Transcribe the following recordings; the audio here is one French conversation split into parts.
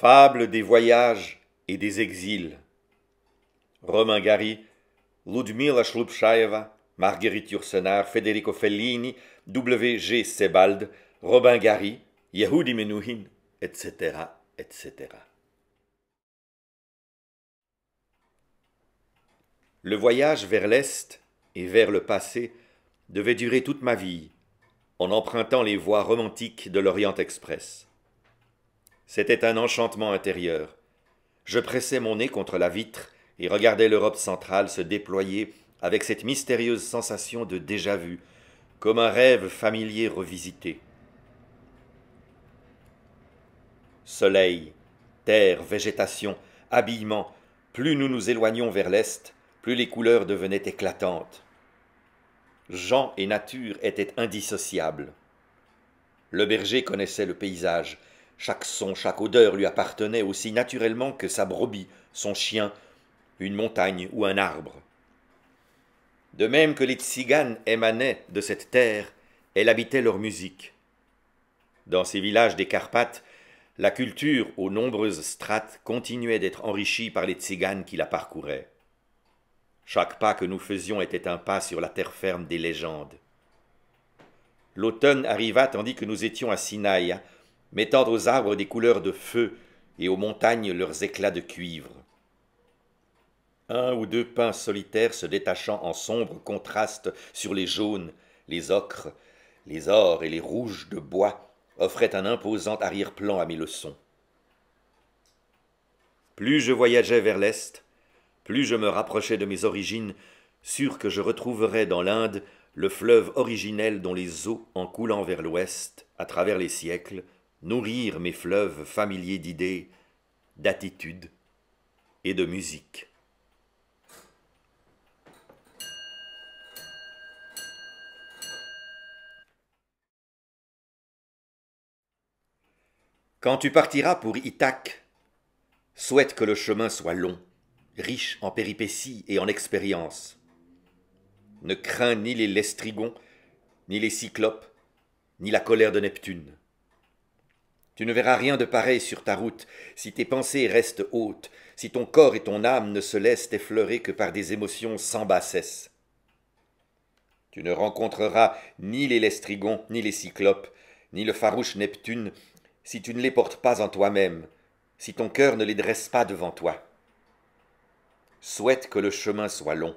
Fable des voyages et des exils. Romain Gary, Ludmila Shlupshaeva, Marguerite Yourcenar, Federico Fellini, W. G. Sebald, Robin Gary, Yehudi Menuhin, etc., etc. Le voyage vers l'Est et vers le passé devait durer toute ma vie, en empruntant les voies romantiques de l'Orient Express. C'était un enchantement intérieur. Je pressais mon nez contre la vitre et regardais l'Europe centrale se déployer avec cette mystérieuse sensation de déjà-vu, comme un rêve familier revisité. Soleil, terre, végétation, habillement, plus nous nous éloignions vers l'est, plus les couleurs devenaient éclatantes. Jean et nature étaient indissociables. Le berger connaissait le paysage, chaque son, chaque odeur lui appartenait aussi naturellement que sa brebis, son chien, une montagne ou un arbre. De même que les tziganes émanaient de cette terre, elle habitait leur musique. Dans ces villages des Carpates, la culture, aux nombreuses strates, continuait d'être enrichie par les tziganes qui la parcouraient. Chaque pas que nous faisions était un pas sur la terre ferme des légendes. L'automne arriva tandis que nous étions à Sinaï, mettant aux arbres des couleurs de feu et aux montagnes leurs éclats de cuivre. Un ou deux pins solitaires se détachant en sombre contraste sur les jaunes, les ocres, les ors et les rouges de bois offraient un imposant arrière-plan à mes leçons. Plus je voyageais vers l'est, plus je me rapprochais de mes origines, sûr que je retrouverais dans l'Inde le fleuve originel dont les eaux, en coulant vers l'ouest, à travers les siècles, nourrir mes fleuves familiers d'idées, d'attitudes et de musique. Quand tu partiras pour Ithaque, souhaite que le chemin soit long, riche en péripéties et en expériences. Ne crains ni les lestrigons, ni les cyclopes, ni la colère de Neptune. Tu ne verras rien de pareil sur ta route si tes pensées restent hautes, si ton corps et ton âme ne se laissent effleurer que par des émotions sans bassesse. Tu ne rencontreras ni les lestrigons, ni les cyclopes, ni le farouche Neptune, si tu ne les portes pas en toi-même, si ton cœur ne les dresse pas devant toi. Souhaite que le chemin soit long,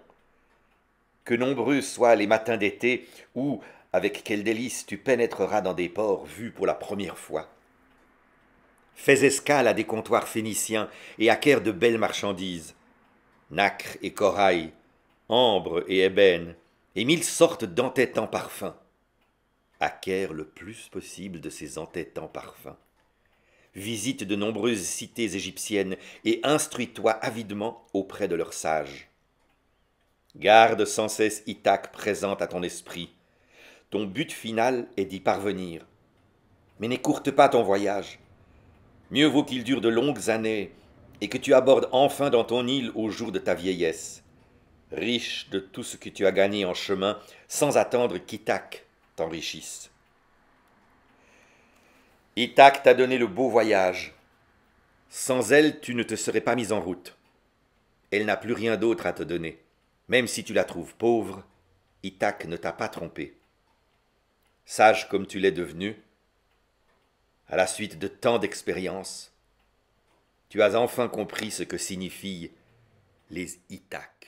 que nombreux soient les matins d'été où, avec quelle délice, tu pénétreras dans des ports vus pour la première fois fais escale à des comptoirs phéniciens et acquiert de belles marchandises. Nacre et corail, ambre et ébène, et mille sortes d'entêtants parfums. Acquiert le plus possible de ces entêtants parfums. Visite de nombreuses cités égyptiennes et instruis-toi avidement auprès de leurs sages. Garde sans cesse Ithaque présente à ton esprit. Ton but final est d'y parvenir. Mais n'écourte pas ton voyage Mieux vaut qu'il dure de longues années et que tu abordes enfin dans ton île au jour de ta vieillesse, riche de tout ce que tu as gagné en chemin, sans attendre qu'Ithac t'enrichisse. Ithac t'a donné le beau voyage. Sans elle, tu ne te serais pas mis en route. Elle n'a plus rien d'autre à te donner. Même si tu la trouves pauvre, Ithac ne t'a pas trompé. Sage comme tu l'es devenu, à la suite de tant d'expériences, tu as enfin compris ce que signifient les Itak.